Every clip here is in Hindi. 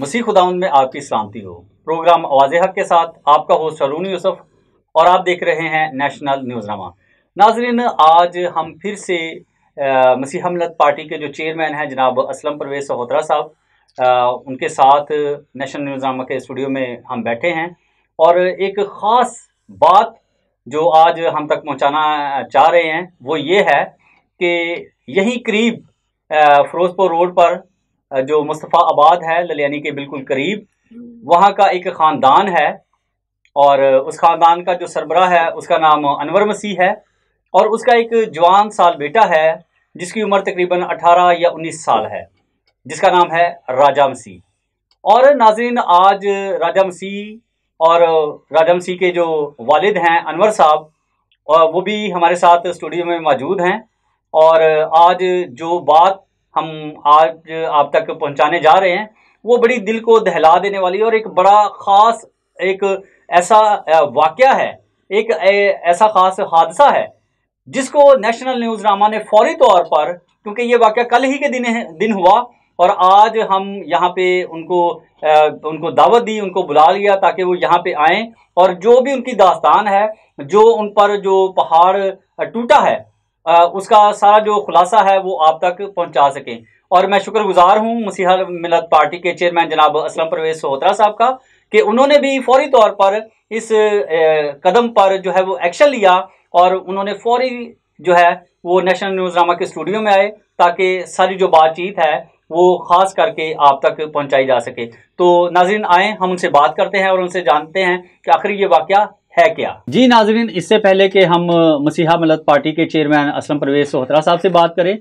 मसीह खुदाउन में आपकी शांति हो प्रोग्राम आवाज हक के साथ आपका होस्ट सरून यूसुफ और आप देख रहे हैं नेशनल न्यूजनामा नाजरीन आज हम फिर से मसीह हमलत पार्टी के जो चेयरमैन हैं जनाब असलम परवेज सहोत्रा साहब उनके साथ नेशनल न्यूज नामा के स्टूडियो में हम बैठे हैं और एक ख़ास बात जो आज हम तक पहुंचाना चाह रहे हैं वो ये है कि यही करीब फरोजपुर रोड पर जो मुस्तफ़ा आबाद है ललियानी के बिल्कुल करीब वहाँ का एक ख़ानदान है और उस ख़ानदान का जो सरबरा है उसका नाम अनवर मसीह है और उसका एक जवान साल बेटा है जिसकी उम्र तकरीबन 18 या 19 साल है जिसका नाम है राजा मसीह और नाजिन आज राजा मसीह और राजा मसीह के जो वालिद हैं अनवर साहब और वो भी हमारे साथ स्टूडियो में मौजूद हैं और आज जो बात हम आज आप तक पहुंचाने जा रहे हैं वो बड़ी दिल को दहला देने वाली और एक बड़ा ख़ास एक ऐसा वाक़ है एक ऐसा ख़ास हादसा है जिसको नेशनल न्यूज़ नामा ने फौरी तौर पर क्योंकि ये वाक़ कल ही के दिन दिन हुआ और आज हम यहाँ पे उनको आ, उनको दावत दी उनको बुला लिया ताकि वो यहाँ पे आएँ और जो भी उनकी दास्तान है जो उन पर जो पहाड़ टूटा है उसका सारा जो खुलासा है वो आप तक पहुंचा सकें और मैं शुक्रगुजार हूं मसीहा मिलत पार्टी के चेयरमैन जनाब असलम परवेज सोहोत्रा साहब का कि उन्होंने भी फौरी तौर पर इस कदम पर जो है वो एक्शन लिया और उन्होंने फौरी जो है वो नेशनल न्यूज़नामा के स्टूडियो में आए ताकि सारी जो बातचीत है वो ख़ास करके आप तक पहुंचाई जा सके तो नाजिन आएँ हम उनसे बात करते हैं और उनसे जानते हैं कि आखिर ये वाक़ है क्या जी नाजरीन इससे पहले कि हम मसीहा मलत पार्टी के चेयरमैन असलम परवेज सोहतरा साहब से बात करें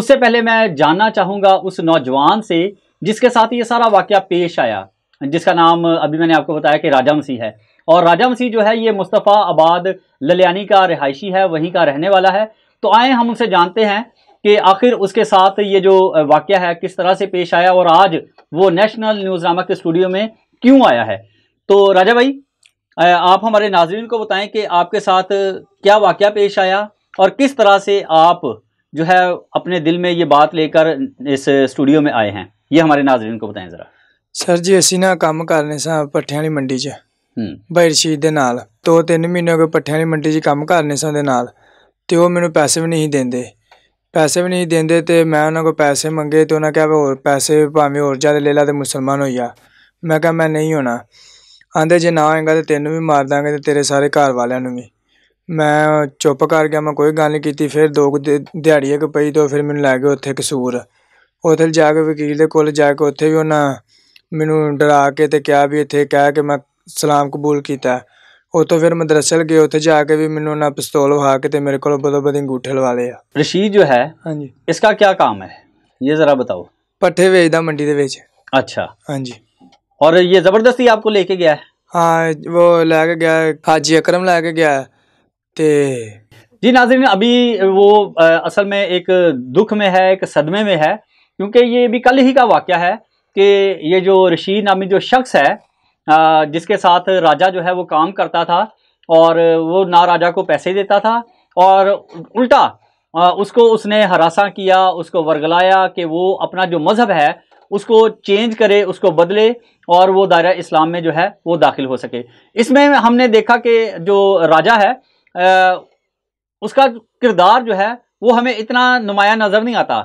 उससे पहले मैं जानना चाहूँगा उस नौजवान से जिसके साथ ये सारा वाक़ पेश आया जिसका नाम अभी मैंने आपको बताया कि राजा मसीह है और राजा मसीह जो है ये मुस्तफ़ा आबाद ललियानी का रिहायशी है वहीं का रहने वाला है तो आए हम उनसे जानते हैं कि आखिर उसके साथ ये जो वाक़ है किस तरह से पेश आया और आज वो नेशनल न्यूज़ नामक के स्टूडियो में क्यों आया है तो राजा भाई आप हमारे नाजरन को बताएं कि आपके साथ क्या वाक़ पेश आया और किस तरह से आप जो है अपने दिल में ये बात लेकर इस स्टूडियो में आए हैं ये हमारे नाजरन को बताएं जरा सर जी असी ना काम करने स पठियाली मंडी च बैर शीत दो तीन महीने के पठियाली मंडी कर रहे सर तो मैं पैसे भी नहीं देंगे पैसे भी नहीं देंगे तो मैं उन्होंने को पैसे मंगे तो उन्हें क्या और पैसे भावें और ज्यादा ले ला तो मुसलमान हो गया मैं क्या मैं नहीं होना ਆਂਦੇ ਜੇ ਨਾ ਆਏਗਾ ਤੇ ਤੈਨੂੰ ਵੀ ਮਾਰ ਦਾਂਗੇ ਤੇ ਤੇਰੇ ਸਾਰੇ ਘਰ ਵਾਲਿਆਂ ਨੂੰ ਵੀ ਮੈਂ ਚੁੱਪ ਕਰ ਗਿਆ ਮੈਂ ਕੋਈ ਗੱਲ ਨਹੀਂ ਕੀਤੀ ਫਿਰ ਦੋ ਕੁ ਦਿ- ਦਿਹਾੜੀ ਇੱਕ ਪਈ ਤੋਂ ਫਿਰ ਮੈਨੂੰ ਲੈ ਗਏ ਉੱਥੇ ਕਸੂਰ ਉੱਥੇ ਜਾ ਕੇ ਵਕੀਲ ਦੇ ਕੋਲ ਜਾ ਕੇ ਉੱਥੇ ਵੀ ਉਹਨਾਂ ਮੈਨੂੰ ਡਰਾ ਕੇ ਤੇ ਕਿਹਾ ਵੀ ਇੱਥੇ ਕਹਿ ਕੇ ਮੈਂ ਸਲਾਮ ਕਬੂਲ ਕੀਤਾ ਉਹ ਤੋਂ ਫਿਰ ਮਦਰਸਲ ਗਏ ਉੱਥੇ ਜਾ ਕੇ ਵੀ ਮੈਨੂੰ ਉਹਨਾਂ ਪਿਸਤੌਲ ਵਹਾ ਕੇ ਤੇ ਮੇਰੇ ਕੋਲ ਬਦੋ ਬਦੀ ਅੰਗੂਠੇ ਲਵਾ ਲਏ ਰਸ਼ੀਦ ਜੋ ਹੈ ਹਾਂਜੀ ਇਸ ਦਾ ਕੀ ਕੰਮ ਹੈ ਇਹ ਜ਼ਰਾ ਬਤਾਓ ਪੱਠੇ ਵੇਚਦਾ ਮੰਡੀ ਦੇ ਵਿੱਚ ਅੱਛਾ ਹਾਂਜੀ और ये जबरदस्ती आपको लेके गया है हाँ वो लेके गया है हाजी अकरम लेके गया है ते जी नाजरीन अभी वो आ, असल में एक दुख में है एक सदमे में है क्योंकि ये भी कल ही का वाक़ है कि ये जो रशीद नामी जो शख्स है आ, जिसके साथ राजा जो है वो काम करता था और वो ना राजा को पैसे देता था और उल्टा उसको उसने हरासा किया उसको वर्गलाया कि वो अपना जो मज़हब है उसको चेंज करे उसको बदले और वो दायरा इस्लाम में जो है वो दाखिल हो सके इसमें हमने देखा कि जो राजा है आ, उसका किरदार जो है वो हमें इतना नुमाया नज़र नहीं आता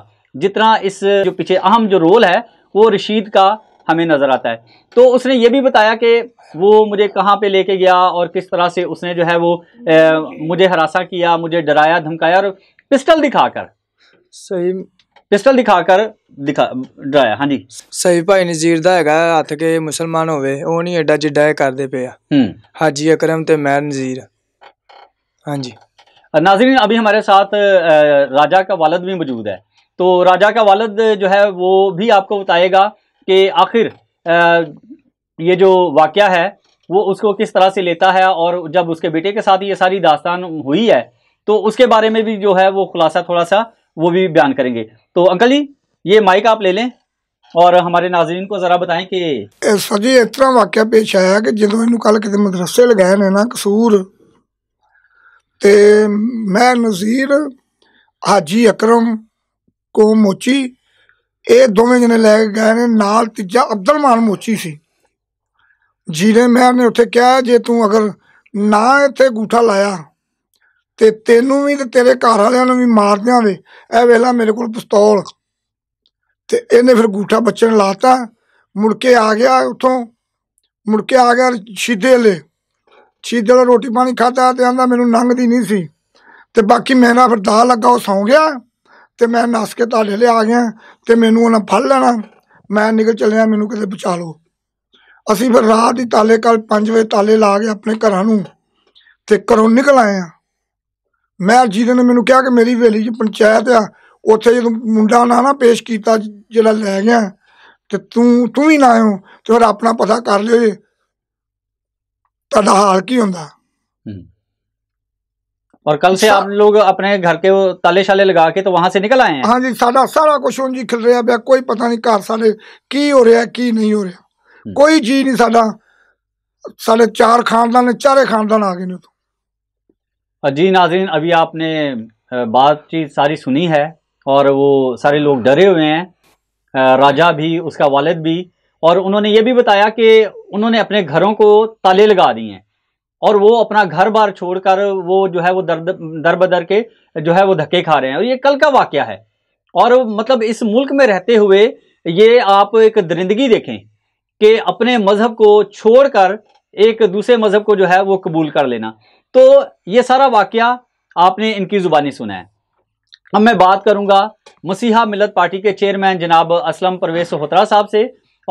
जितना इस जो पीछे अहम जो रोल है वो रशीद का हमें नज़र आता है तो उसने ये भी बताया कि वो मुझे कहाँ पे लेके गया और किस तरह से उसने जो है वो ए, मुझे हरासा किया मुझे डराया धमकाया और पिस्टल दिखाकर सही पिस्टल दिखा कर दिखा डराया हाँ जी सही भाई नजीर दगा हथ के मुसलमान ਉਹ ਨਹੀਂ ਐਡਾ ਜਿੱਡਾ ਇਹ ਕਰਦੇ ਪਿਆ हाजी अकरम ते मैं नज़ीर हाँ जी नाजरीन अभी हमारे साथ राजा का वालद भी मौजूद है तो राजा का वालद जो है वो भी आपको बताएगा कि आखिर ये जो वाक़ है वो उसको किस तरह से लेता है और जब उसके बेटे के साथ ये सारी दास्तान हुई है तो उसके बारे में भी जो है वो खुलासा थोड़ा सा वो भी बयान करेंगे तो अंकल जी ये माइक आप ले लें और हमारे नाजरीन को ज़रा बताएं कि सर जी इस तरह वाक्य पेश आया कि जो इन कल कि मदरसे लगाए ने ना कसूर तो मैं नज़ीर हाजी अकरम को मोची ये दोवें जने लै गए ने नाल तीजा अब्दुल मान मोची सी जीने मैं ने उठे जे तू अगर ना इतने अंगूठा लाया ਤੇ ਤੈਨੂੰ ਵੀ ਤੇ ਤੇਰੇ ਘਰ ਵਾਲਿਆਂ ਨੂੰ ਵੀ ਮਾਰ ਦਿਆਂਵੇ ਇਹ ਵੇਲਾ ਮੇਰੇ ਕੋਲ ਪਿਸਤੌਲ ਤੇ ਇਹਨੇ ਫਿਰ ਗੂਠਾ ਬੱਚਣ ਲਾਤਾ ਮੁੜ ਕੇ ਆ ਗਿਆ ਉਥੋਂ ਮੁੜ ਕੇ ਆ ਗਿਆ ਸ਼ੀਦੇ ਲੈ ਸ਼ੀਦੇ ਰੋਟੀ ਪਾਣੀ ਖਾਦਾ ਤੇ ਆਂਦਾ ਮੈਨੂੰ ਨੰਗਦੀ ਨਹੀਂ ਸੀ ਤੇ ਬਾਕੀ ਮੈਂ ਨਾ ਫਿਰ ਦਾਹ ਲੱਗਾ ਉਹ ਸੌਂ ਗਿਆ ਤੇ ਮੈਂ ਨਸ ਕੇ ਤੁਹਾਡੇ ਲੈ ਆ ਗਿਆ ਤੇ ਮੈਨੂੰ ਉਹਨਾਂ ਫੜ ਲੈਣਾ ਮੈਂ ਨਿਕਲ ਚੱਲਿਆ ਮੈਨੂੰ ਕਿਤੇ ਬਚਾ ਲਓ ਅਸੀਂ ਫਿਰ ਰਾਤ ਦੀ ਤਾਲੇ ਕੱਲ 5 ਵਜੇ ਤਾਲੇ ਲਾ ਕੇ ਆਪਣੇ ਘਰਾਂ ਨੂੰ ਤੇ ਘਰੋਂ ਨਿਕਲ ਆਏ ਆ ਮੈਂ ਅਰਜੀਤ ਨੇ ਮੈਨੂੰ ਕਿਹਾ ਕਿ ਮੇਰੀ ਵੇਲੀ ਚ ਪੰਚਾਇਤ ਆ ਉੱਥੇ ਜਦੋਂ ਮੁੰਡਾ ਨਾ ਨਾ ਪੇਸ਼ ਕੀਤਾ ਜਿਹੜਾ ਲੈ ਗਿਆ ਤੇ ਤੂੰ ਤੂੰ ਵੀ ਨਾ ਆਇਓ ਤੇ ਫਿਰ ਆਪਣਾ ਪਤਾ ਕਰ ਲਿਓ ਜੀ ਤੁਹਾਡਾ ਹਾਲ ਕੀ ਹੁੰਦਾ ਹਮ ਔਰ ਕੱਲ ਸੇ ਆਪ ਲੋਗ ਆਪਣੇ ਘਰ ਕੇ ਤਾਲੇ ਛਾਲੇ ਲਗਾ ਕੇ ਤੇ ਵਹਾਂ ਸੇ ਨਿਕਲ ਆਏ ਹਾਂ ਜੀ ਸਾਡਾ ਸਾਰਾ ਕੁਝ ਉਂਝ ਖਿਲ ਰਿਹਾ ਪਿਆ ਕੋਈ ਪਤਾ ਨਹੀਂ ਘਰ ਸਾਡੇ ਕੀ ਹੋ ਰਿਹਾ ਕੀ ਨਹੀਂ ਹੋ ਰਿਹਾ ਕੋਈ ਜੀ ਨਹੀਂ ਸਾਡਾ ਸਾਡੇ ਚਾਰ ਖਾਨਦਾਨ ਨੇ ਚਾਰੇ ਖਾਨਦਾਨ ਆ ਗਏ ਨੇ ਉਥੋਂ जी नाजरीन अभी आपने बातचीत सारी सुनी है और वो सारे लोग डरे हुए हैं राजा भी उसका वालद भी और उन्होंने ये भी बताया कि उन्होंने अपने घरों को ताले लगा दिए हैं और वो अपना घर बार छोड़कर वो जो है वो दर दर बदर के जो है वो धक्के खा रहे हैं और ये कल का वाक़ है और मतलब इस मुल्क में रहते हुए ये आप एक दरिंदगी देखें कि अपने मज़हब को छोड़कर एक दूसरे मज़हब को जो है वो कबूल कर लेना तो ये सारा वाक़ आपने इनकी ज़ुबानी सुना है अब मैं बात करूंगा मसीहा मिलत पार्टी के चेयरमैन जनाब असलम परवेज सोहोत्रा साहब से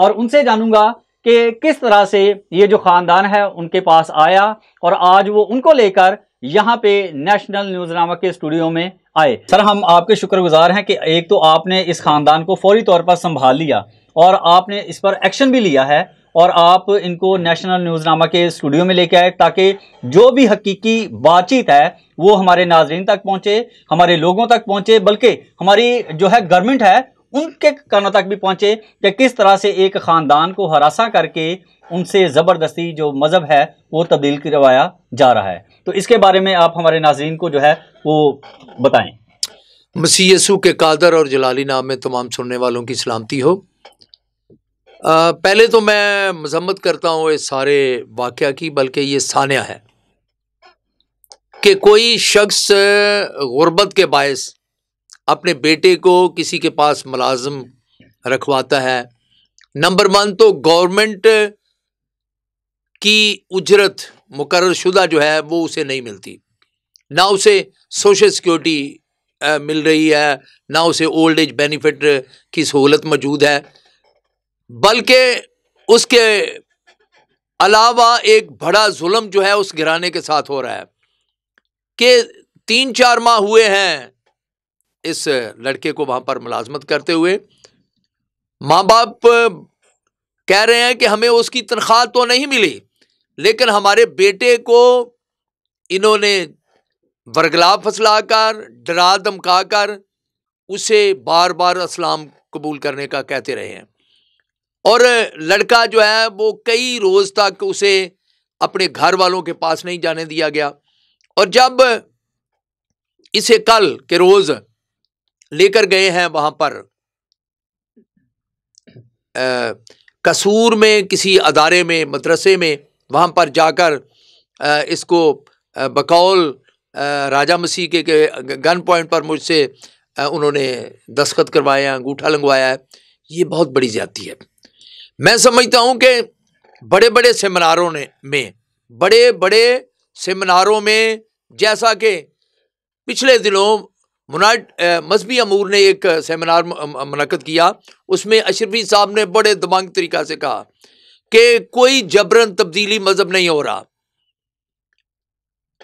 और उनसे जानूंगा कि किस तरह से ये जो ख़ानदान है उनके पास आया और आज वो उनको लेकर यहाँ पे नेशनल न्यूज़ नामक के स्टूडियो में आए सर हम आपके शुक्रगुजार हैं कि एक तो आपने इस ख़ानदान को फौरी तौर पर संभाल लिया और आपने इस पर एक्शन भी लिया है और आप इनको नेशनल न्यूज़नामा के स्टूडियो में लेके आए ताकि जो भी हकीकी बातचीत है वो हमारे नाजरन तक पहुँचे हमारे लोगों तक पहुँचे बल्कि हमारी जो है गवर्नमेंट है उनके कानों तक भी पहुँचे कि किस तरह से एक ख़ानदान को हरासा करके उनसे ज़बरदस्ती जो मज़हब है वो तब्दील करवाया जा रहा है तो इसके बारे में आप हमारे नाजरन को जो है वो बताएं मसी के कादर और जलाली नाम में तमाम सुनने वालों की सलामती हो पहले तो मैं मजम्मत करता हूँ इस सारे वाक़ की बल्कि ये सान्या है कि कोई शख्स गुर्बत के बायस अपने बेटे को किसी के पास मुलाजम रखवाता है नंबर वन तो गवर्नमेंट की उजरत मुकर शुदा जो है वो उसे नहीं मिलती ना उसे सोशल सिक्योरिटी मिल रही है ना उसे ओल्ड एज बेनिफिट की सहूलत मौजूद है बल्कि उसके अलावा एक बड़ा जुल्म जो है उस घराने के साथ हो रहा है कि तीन चार माह हुए हैं इस लड़के को वहाँ पर मुलाजमत करते हुए माँ बाप कह रहे हैं कि हमें उसकी तनख्वाह तो नहीं मिली लेकिन हमारे बेटे को इन्होंने वर्गला फसला कर डरा धमका कर उसे बार बार इस्लाम कबूल करने का कहते रहे हैं और लड़का जो है वो कई रोज़ तक उसे अपने घर वालों के पास नहीं जाने दिया गया और जब इसे कल के रोज़ लेकर गए हैं वहाँ पर आ, कसूर में किसी अदारे में मदरसे में वहाँ पर जाकर आ, इसको आ, बकौल राजा मसीह के, गन पॉइंट पर मुझसे उन्होंने दस्खत करवाया अंगूठा लंगवाया है ये बहुत बड़ी ज्यादा है मैं समझता हूं कि बड़े बड़े सेमिनारों ने में बड़े बड़े सेमिनारों में जैसा कि पिछले दिनों मुनाड मजहबी अमूर ने एक सेमिनार मनकद किया उसमें अशरफी साहब ने बड़े दबंग तरीक़ा से कहा कि कोई जबरन तब्दीली मजहब नहीं हो रहा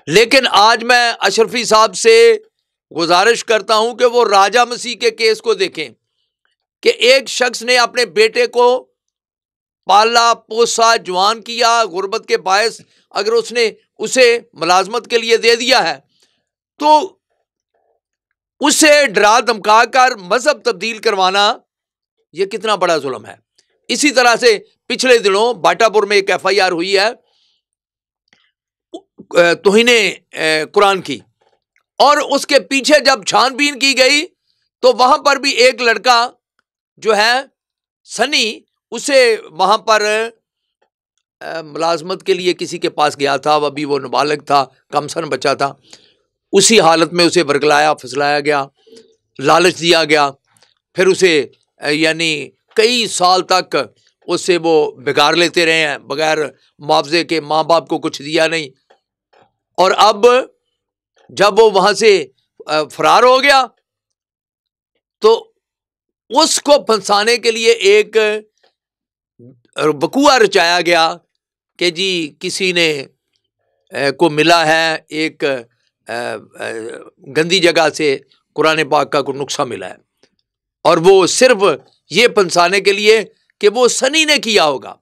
लेकिन आज मैं अशरफी साहब से गुजारिश करता हूं कि वो राजा मसीह के केस को देखें कि एक शख्स ने अपने बेटे को पाला पोसा जवान किया गुर्बत के बायस अगर उसने उसे मुलाजमत के लिए दे दिया है तो उसे डरा धमका कर मज़हब तब्दील करवाना यह कितना बड़ा जुल्म है इसी तरह से पिछले दिनों बाटापुर में एक एफ आई आर हुई है तोहिने कुरान की और उसके पीछे जब छानबीन की गई तो वहां पर भी एक लड़का जो है सनी उसे वहाँ पर मुलाजमत के लिए किसी के पास गया था अब अभी वो नबालग था कमसन बचा था उसी हालत में उसे बरगलाया फसलाया गया लालच दिया गया फिर उसे यानी कई साल तक उससे वो बिगाड़ लेते रहे हैं बगैर मुआवजे के माँ बाप को कुछ दिया नहीं और अब जब वो वहाँ से फरार हो गया तो उसको फंसाने के लिए एक बकुआ रचाया गया कि जी किसी ने को मिला है एक गंदी जगह से कुरान पाक का को नुस्खा मिला है और वो सिर्फ ये पंसाने के लिए कि वो सनी ने किया होगा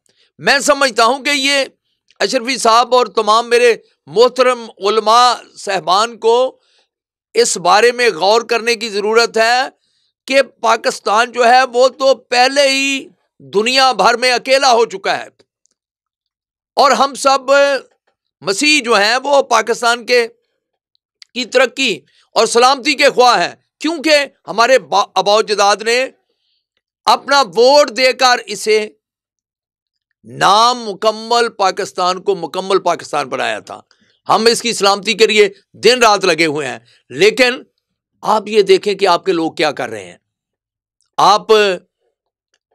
मैं समझता हूँ कि ये अशरफी साहब और तमाम मेरे मोहतरम साहबान को इस बारे में गौर करने की ज़रूरत है कि पाकिस्तान जो है वो तो पहले ही दुनिया भर में अकेला हो चुका है और हम सब मसीह जो हैं वो पाकिस्तान के की तरक्की और सलामती के ख्वाह हैं क्योंकि हमारे अबाव जदाद ने अपना वोट देकर इसे नाम मुकम्मल पाकिस्तान को मुकम्मल पाकिस्तान बनाया था हम इसकी सलामती के लिए दिन रात लगे हुए हैं लेकिन आप ये देखें कि आपके लोग क्या कर रहे हैं आप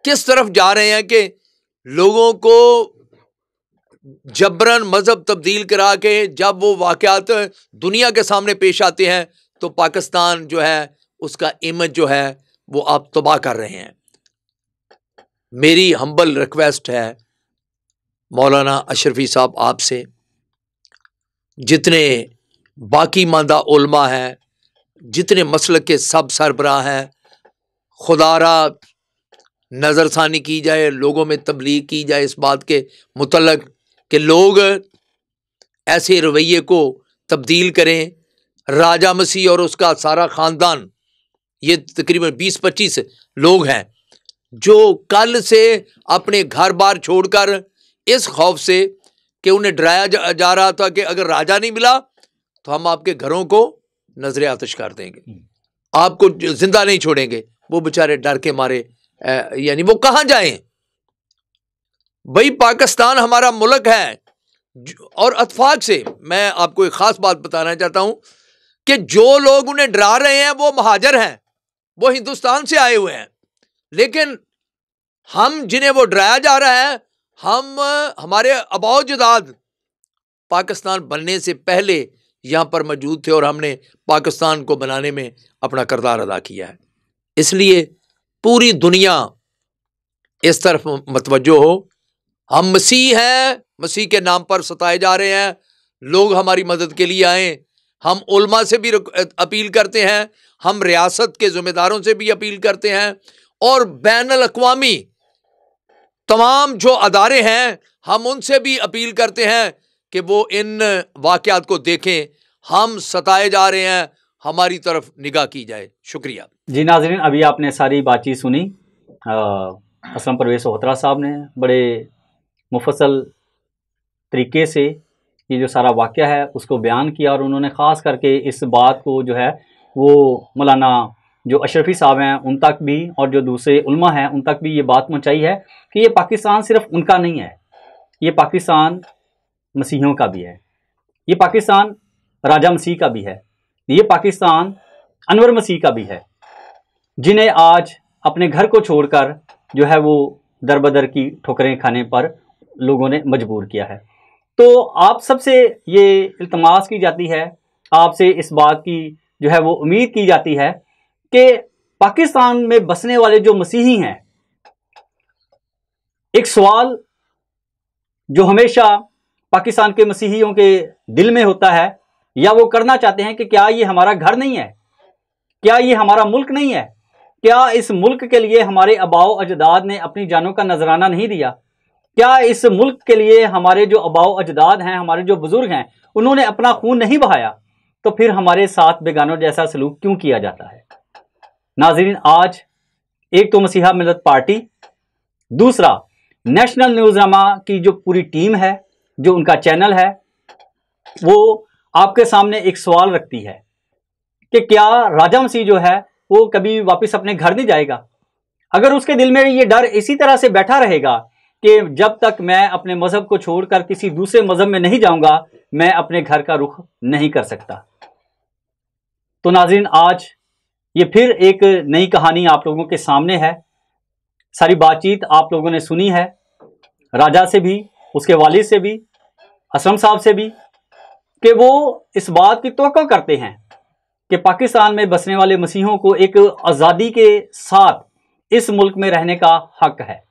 किस तरफ जा रहे हैं कि लोगों को जबरन मज़हब तब्दील करा के जब वो वाकत दुनिया के सामने पेश आते हैं तो पाकिस्तान जो है उसका इमेज जो है वो आप तबाह कर रहे हैं मेरी हम्बल रिक्वेस्ट है मौलाना अशरफी साहब आपसे जितने बाकी मंदा उलमा हैं जितने मसल के सब सरबराह हैं खुदारा नज़रसानी की जाए लोगों में तबलीग की जाए इस बात के मुतलक कि लोग ऐसे रवैये को तब्दील करें राजा मसीह और उसका सारा ख़ानदान ये तकरीबन बीस पच्चीस लोग हैं जो कल से अपने घर बार छोड़कर इस खौफ से कि उन्हें डराया जा, जा रहा था कि अगर राजा नहीं मिला तो हम आपके घरों को नजर आतश कर देंगे हम्म। आपको जिंदा नहीं छोड़ेंगे वो बेचारे डर के मारे यानी वो कहाँ जाए भाई पाकिस्तान हमारा मुल्क है और अतफाक से मैं आपको एक ख़ास बात बताना चाहता हूं कि जो लोग उन्हें डरा रहे हैं वो महाजर हैं वो हिंदुस्तान से आए हुए हैं लेकिन हम जिन्हें वो डराया जा रहा है हम हमारे अबाव जदाद पाकिस्तान बनने से पहले यहां पर मौजूद थे और हमने पाकिस्तान को बनाने में अपना किरदार अदा किया है इसलिए पूरी दुनिया इस तरफ मतवजो हो हम मसीह हैं मसीह के नाम पर सताए जा रहे हैं लोग हमारी मदद के लिए आए हम उलमा से भी अपील करते हैं हम रियासत के ज़िम्मेदारों से भी अपील करते हैं और बैन अवी तमाम जो अदारे हैं हम उनसे भी अपील करते हैं कि वो इन वाक़ को देखें हम सताए जा रहे हैं हमारी तरफ निगाह की जाए शुक्रिया जी नाजरीन अभी आपने सारी बातचीत सुनी असलम परवेज सोहत्रा साहब ने बड़े मुफसल तरीके से ये जो सारा वाक़ है उसको बयान किया और उन्होंने ख़ास करके इस बात को जो है वो मौलाना जो अशरफी साहब हैं उन तक भी और जो दूसरे उल्मा हैं उन तक भी ये बात पहुँचाई है कि ये पाकिस्तान सिर्फ उनका नहीं है ये पाकिस्तान मसीहों का भी है ये पाकिस्तान राजा मसीह का भी है ये पाकिस्तान अनवर मसीह का भी है जिन्हें आज अपने घर को छोड़कर जो है वो दर बदर की ठोकरें खाने पर लोगों ने मजबूर किया है तो आप सबसे ये इल्तमास की जाती है आपसे इस बात की जो है वो उम्मीद की जाती है कि पाकिस्तान में बसने वाले जो मसीही हैं एक सवाल जो हमेशा पाकिस्तान के मसीहियों के दिल में होता है या वो करना चाहते हैं कि क्या ये हमारा घर नहीं है क्या ये हमारा मुल्क नहीं है क्या इस मुल्क के लिए हमारे अबाओ अजदाद ने अपनी जानों का नजराना नहीं दिया क्या इस मुल्क के लिए हमारे जो अबाओ अजदाद हैं हमारे जो बुजुर्ग हैं उन्होंने अपना खून नहीं बहाया तो फिर हमारे साथ बेगानों जैसा सलूक क्यों किया जाता है नाजरीन आज एक तो मसीहा मिलत पार्टी दूसरा नेशनल न्यूज़नामा की जो पूरी टीम है जो उनका चैनल है वो आपके सामने एक सवाल रखती है कि क्या राजा मसीह जो है वो कभी वापस अपने घर नहीं जाएगा अगर उसके दिल में ये डर इसी तरह से बैठा रहेगा कि जब तक मैं अपने मज़हब को छोड़कर किसी दूसरे मज़हब में नहीं जाऊंगा मैं अपने घर का रुख नहीं कर सकता तो नाजरीन आज ये फिर एक नई कहानी आप लोगों के सामने है सारी बातचीत आप लोगों ने सुनी है राजा से भी उसके वालिद से भी असम साहब से भी कि वो इस बात की तो करते हैं कि पाकिस्तान में बसने वाले मसीहों को एक आज़ादी के साथ इस मुल्क में रहने का हक है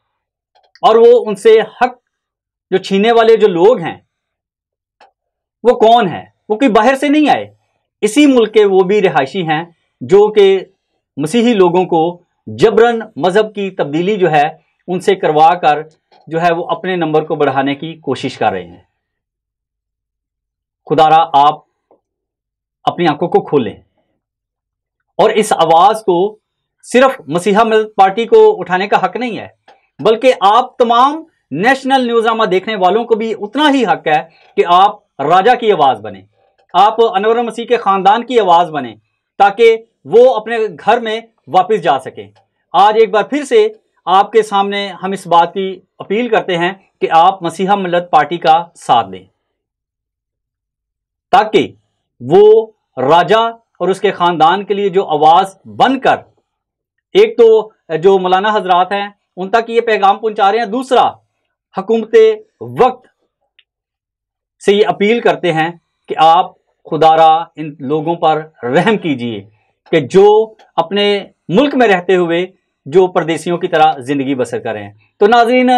और वो उनसे हक जो छीने वाले जो लोग हैं वो कौन है वो कोई बाहर से नहीं आए इसी मुल्क के वो भी रिहायशी हैं जो कि मसीही लोगों को जबरन मज़हब की तब्दीली जो है उनसे करवा कर जो है वो अपने नंबर को बढ़ाने की कोशिश कर रहे हैं खुदारा आप अपनी आंखों को खोलें और इस आवाज को सिर्फ मसीहा पार्टी को उठाने का हक नहीं है बल्कि आप तमाम नेशनल न्यूजनामा देखने वालों को भी उतना ही हक है कि आप राजा की आवाज़ बने आप अनवर मसीह के ख़ानदान की आवाज़ बने ताकि वो अपने घर में वापस जा सकें आज एक बार फिर से आपके सामने हम इस बात की अपील करते हैं कि आप मसीहा मिलत पार्टी का साथ दें ताकि वो राजा और उसके ख़ानदान के लिए जो आवाज़ बनकर एक तो जो मौलाना हजरात हैं उन तक ये पैगाम पहुंचा रहे हैं दूसरा हकूमत वक्त से ये अपील करते हैं कि आप खुदारा इन लोगों पर रहम कीजिए कि जो अपने मुल्क में रहते हुए जो परदेसियों की तरह ज़िंदगी बसर करें तो नाजरीन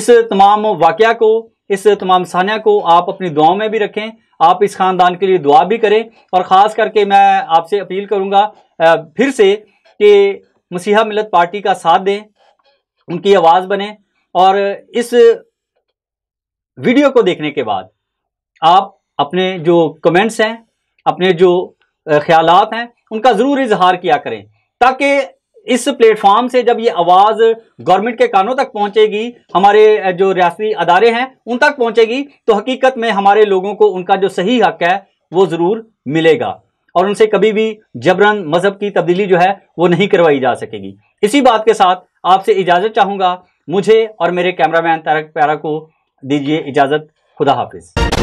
इस तमाम वाक़ को इस तमाम सान्या को आप अपनी दुआओं में भी रखें आप इस ख़ानदान के लिए दुआ भी करें और ख़ास करके मैं आपसे अपील करूँगा फिर से कि मसीहा मिलत पार्टी का साथ दें उनकी आवाज़ बने और इस वीडियो को देखने के बाद आप अपने जो कमेंट्स हैं अपने जो ख्यालात हैं उनका ज़रूर इजहार किया करें ताकि इस प्लेटफॉर्म से जब ये आवाज़ गवर्नमेंट के कानों तक पहुंचेगी हमारे जो रियाती अदारे हैं उन तक पहुंचेगी तो हकीकत में हमारे लोगों को उनका जो सही हक है वो ज़रूर मिलेगा और उनसे कभी भी जबरन मज़हब की तब्दीली जो है वो नहीं करवाई जा सकेगी इसी बात के साथ आपसे इजाज़त चाहूँगा मुझे और मेरे कैमरामैन तारक प्यारा को दीजिए इजाज़त खुदा हाफिज़